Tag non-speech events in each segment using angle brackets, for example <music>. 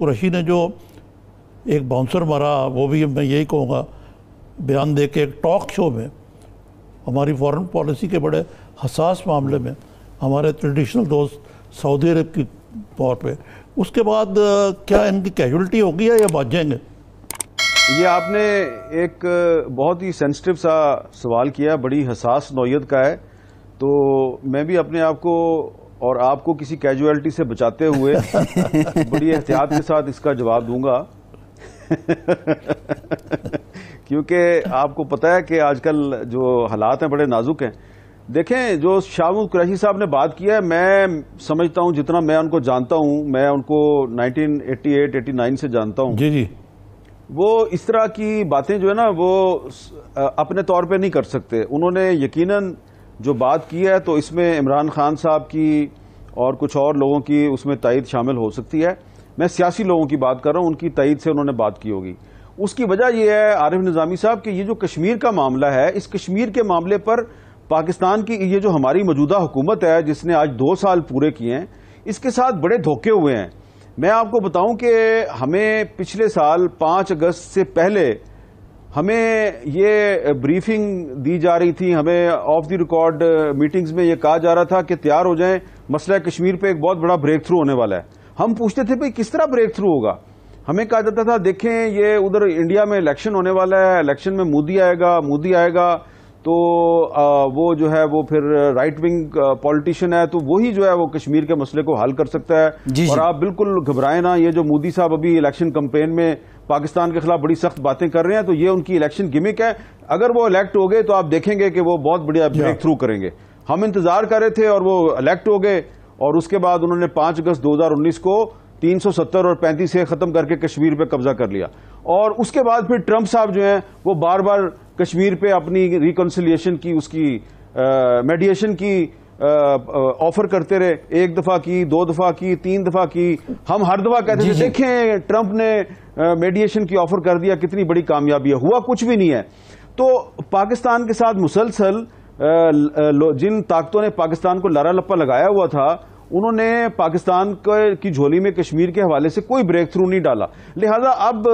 कुरैशी ने जो एक बाउंसर मारा वो भी मैं यही कहूँगा बयान दे के एक टॉक शो में हमारी फॉरेन पॉलिसी के बड़े हसास मामले में हमारे ट्रेडिशनल दोस्त सऊदी अरब की तौर पे उसके बाद क्या इनकी कैजुअलिटी होगी या बच जाएंगे ये आपने एक बहुत ही सेंसिटिव सा सवाल किया बड़ी हसास नौीयत का है तो मैं भी अपने आप को और आपको किसी कैजुअलिटी से बचाते हुए <laughs> बड़ी एहतियात के साथ इसका जवाब दूंगा क्योंकि आपको पता है कि आजकल जो हालात हैं बड़े नाजुक हैं देखें जो शाहू कुरैशी साहब ने बात किया है मैं समझता हूं जितना मैं उनको जानता हूं मैं उनको 1988 89 से जानता हूं जी जी वो इस तरह की बातें जो है ना वो अपने तौर पे नहीं कर सकते उन्होंने यकीनन जो बात की है तो इसमें इमरान खान साहब की और कुछ और लोगों की उसमें तइद शामिल हो सकती है मैं सियासी लोगों की बात कर रहा हूँ उनकी तइद से उन्होंने बात की होगी उसकी वजह यह है आरिफ निज़ामी साहब कि ये जो कश्मीर का मामला है इस कश्मीर के मामले पर पाकिस्तान की ये जो हमारी मौजूदा हुकूमत है जिसने आज दो साल पूरे किए हैं इसके साथ बड़े धोखे हुए हैं मैं आपको बताऊं कि हमें पिछले साल पाँच अगस्त से पहले हमें ये ब्रीफिंग दी जा रही थी हमें ऑफ द रिकॉर्ड मीटिंग्स में ये कहा जा रहा था कि तैयार हो जाएं मसला कश्मीर पे एक बहुत बड़ा ब्रेक थ्रू होने वाला है हम पूछते थे भाई किस तरह ब्रेक थ्रू होगा हमें कहा जाता था देखें ये उधर इंडिया में इलेक्शन होने वाला है इलेक्शन में मोदी आएगा मोदी आएगा तो uh, वो जो है वो फिर राइट विंग पॉलिटिशियन है तो वही जो है वो कश्मीर के मसले को हल कर सकता है और आप बिल्कुल घबराए ना ये जो मोदी साहब अभी इलेक्शन कंपेन में पाकिस्तान के खिलाफ बड़ी सख्त बातें कर रहे हैं तो ये उनकी इलेक्शन गिमिक है अगर वो इलेक्ट हो गए तो आप देखेंगे कि वो बहुत बढ़िया ब्रेक थ्रू करेंगे हम इंतजार कर रहे थे और वो इलेक्ट हो गए और उसके बाद उन्होंने पांच अगस्त 2019 को 370 और 35 से खत्म करके कश्मीर पे कब्जा कर लिया और उसके बाद फिर ट्रंप साहब जो हैं वो बार बार कश्मीर पे अपनी रिकन्सिलियेशन की उसकी मेडिएशन की ऑफर करते रहे एक दफा की दो दफा की तीन दफा की हम हर दफा कहते थे देखें ट्रंप ने मेडिएशन की ऑफर कर दिया कितनी बड़ी कामयाबी है हुआ कुछ भी नहीं है तो पाकिस्तान के साथ मुसलसल जिन ताकतों ने पाकिस्तान को लारा लप्पा लगाया हुआ था उन्होंने पाकिस्तान की झोली में कश्मीर के हवाले से कोई ब्रेक थ्रू नहीं डाला लिहाजा अब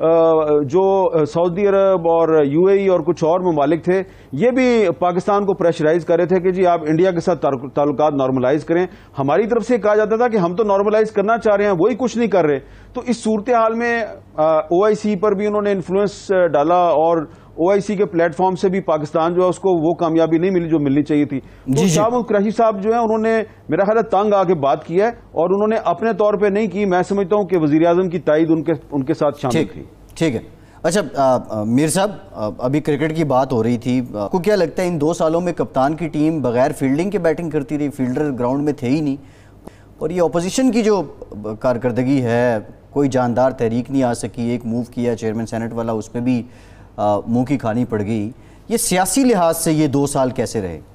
जो सऊदी अरब और यूएई और कुछ और ममालिक थे ये भी पाकिस्तान को प्रेशराइज कर रहे थे कि जी आप इंडिया के साथ ताल्लुक नॉर्मलाइज करें हमारी तरफ से कहा जाता था कि हम तो नॉर्मलाइज करना चाह रहे हैं वही कुछ नहीं कर रहे तो इस सूरत हाल में ओ पर भी उन्होंने इन्फ्लुएंस डाला और ओआईसी के प्लेटफॉर्म से भी पाकिस्तान जो है उसको वो कामयाबी नहीं मिली जो मिलनी चाहिए थी तो शाह क्रही साहब जो है उन्होंने मेरा ख्याल तंग आके बात की है और उन्होंने अपने तौर पर नहीं की मैं समझता हूँ कि वजीर अजम की तायद उनके उनके साथ शामिल थी ठीक है अच्छा मीर साहब अभी क्रिकेट की बात हो रही थी आपको क्या लगता है इन दो सालों में कप्तान की टीम बगैर फील्डिंग के बैटिंग करती रही फील्डर ग्राउंड में थे ही नहीं और ये अपोजिशन की जो कारकर्दगी है कोई जानदार तहरीक नहीं आ सकी एक मूव किया चेयरमैन सेनेट वाला उसमें भी मुंह की खानी पड़ गई ये सियासी लिहाज से ये दो साल कैसे रहे